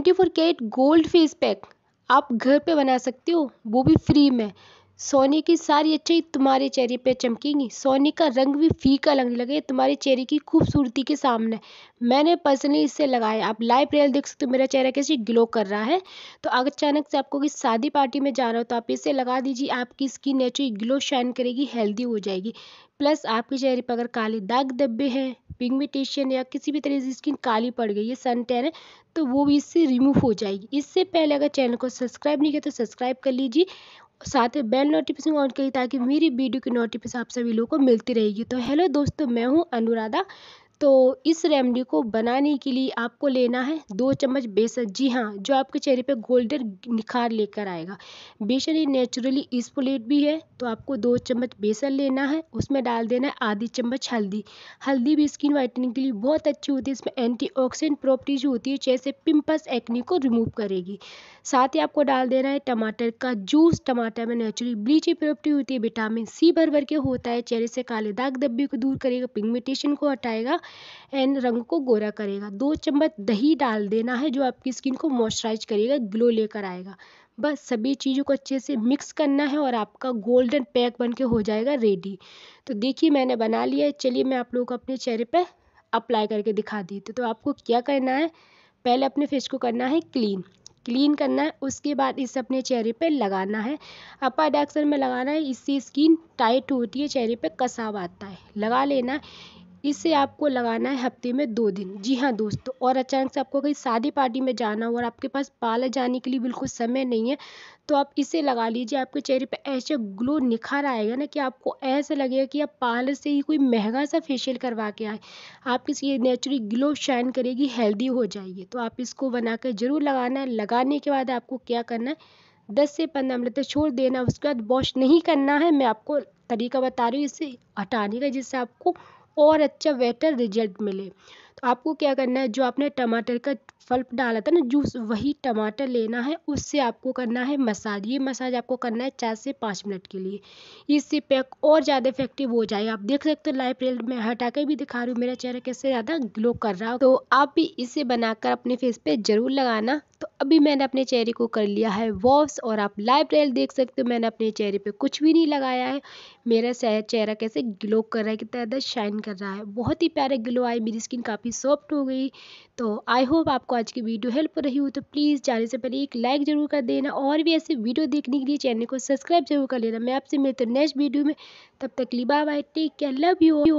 twenty four carat gold face pack आप घर पे बना सकते हो वो भी फ्री में सोने की सारी अच्छाई तुम्हारे चेहरे पे चमकेंगी सोने का रंग भी फीका लगने लगे तुम्हारे चेहरे की खूबसूरती के सामने मैंने पर्सनली इससे लगाया आप लाइव रेल देख सकते हो मेरा चेहरा कैसे ग्लो कर रहा है तो अगर अचानक से आपको किसी शादी पार्टी में जाना हो तो आप इसे लगा दीजिए आपकी स्किन नेचुरली ग्लो शाइन करेगी हेल्दी हो जाएगी प्लस आपके चेहरे पर अगर काले दाग धब्बे हैं पिगमेटेशन या किसी भी तरह से स्किन काली पड़ गई है सन टैन है तो वो भी इससे रिमूव हो जाएगी इससे पहले अगर चैनल को सब्सक्राइब नहीं किया तो सब्सक्राइब कर लीजिए साथ ही बेल नोटिफिकेशन ऑन करिए ताकि मेरी वीडियो की नोटिफिकेशन आप सभी लोगों को मिलती रहेगी तो हेलो दोस्तों मैं हूँ अनुराधा तो इस रेमडी को बनाने के लिए आपको लेना है दो चम्मच बेसन जी हाँ जो आपके चेहरे पे गोल्डन निखार लेकर आएगा बेसन ये नेचुरली स्प्लिट भी है तो आपको दो चम्मच बेसन लेना है उसमें डाल देना है आधी चम्मच हल्दी हल्दी भी स्किन वाइटनिंग के लिए बहुत अच्छी होती है इसमें एंटीऑक्सीडेंट प्रॉपर्टीज होती है जैसे पिम्पल्स एक्नी को रिमूव करेगी साथ ही आपको डाल देना है टमाटर का जूस टमाटर में नेचुरली ब्लीची प्रॉपर्टी होती है विटामिन सी भर भर के होता है चेहरे से काले दाग धब्बे को दूर करेगा पिगमेंटेशन को हटाएगा एंड रंग को गोरा करेगा दो चम्मच दही डाल देना है जो आपकी स्किन को मॉइस्चराइज करेगा ग्लो लेकर आएगा बस सभी चीज़ों को अच्छे से मिक्स करना है और आपका गोल्डन पैक बन के हो जाएगा रेडी तो देखिए मैंने बना लिया है चलिए मैं आप लोगों को अपने चेहरे पर अप्लाई करके दिखा दी तो आपको क्या करना है पहले अपने फेस को करना है क्लीन क्लीन करना है उसके बाद इसे अपने चेहरे पर लगाना है अपर डायरेक्शन में लगाना है इससे स्किन टाइट होती है चेहरे पर कसाव आता है लगा लेना इसे आपको लगाना है हफ्ते में दो दिन जी हाँ दोस्तों और अचानक से आपको कहीं शादी पार्टी में जाना हो और आपके पास पार्लर जाने के लिए बिल्कुल समय नहीं है तो आप इसे लगा लीजिए आपके चेहरे पे ऐसे ग्लो निखार आएगा ना कि आपको ऐसा लगेगा कि आप पार्लर से ही कोई महंगा सा फेशियल करवा के आए आपकी ये नेचुरली ग्लो शाइन करेगी हेल्दी हो जाएगी तो आप इसको बना कर जरूर लगाना है लगाने के बाद आपको क्या करना है दस से पंद्रह मिनट तक तो छोड़ देना उसके बाद वॉश नहीं करना है मैं आपको तरीका बता रही हूँ इसे हटाने का जिससे आपको और अच्छा बेटर रिजल्ट मिले आपको क्या करना है जो आपने टमाटर का फल डाला था ना जूस वही टमाटर लेना है उससे आपको करना है मसाज ये मसाज आपको करना है चार से पाँच मिनट के लिए इससे पैक और ज़्यादा इफेक्टिव हो जाएगा आप देख सकते हो लाइव रेल में हटा के भी दिखा रही हूँ मेरा चेहरा कैसे ज़्यादा ग्लो कर रहा हो तो आप भी इसे बनाकर अपने फेस पे ज़रूर लगाना तो अभी मैंने अपने चेहरे को कर लिया है वॉश और आप लाइव रेल देख सकते हो मैंने अपने चेहरे पर कुछ भी नहीं लगाया है मेरा चेहरा कैसे ग्लो कर रहा है कितना ज़्यादा शाइन कर रहा है बहुत ही प्यारा ग्लो आए मेरी स्किन काफ़ी काफ़ी सॉफ्ट हो गई तो आई होप आपको आज की वीडियो हेल्प रही हो तो प्लीज़ जाने से पहले एक लाइक ज़रूर कर देना और भी ऐसे वीडियो देखने के लिए चैनल को सब्सक्राइब जरूर कर लेना मैं आपसे मिलते तो नेक्स्ट वीडियो में तब तक लिबा bye take care love you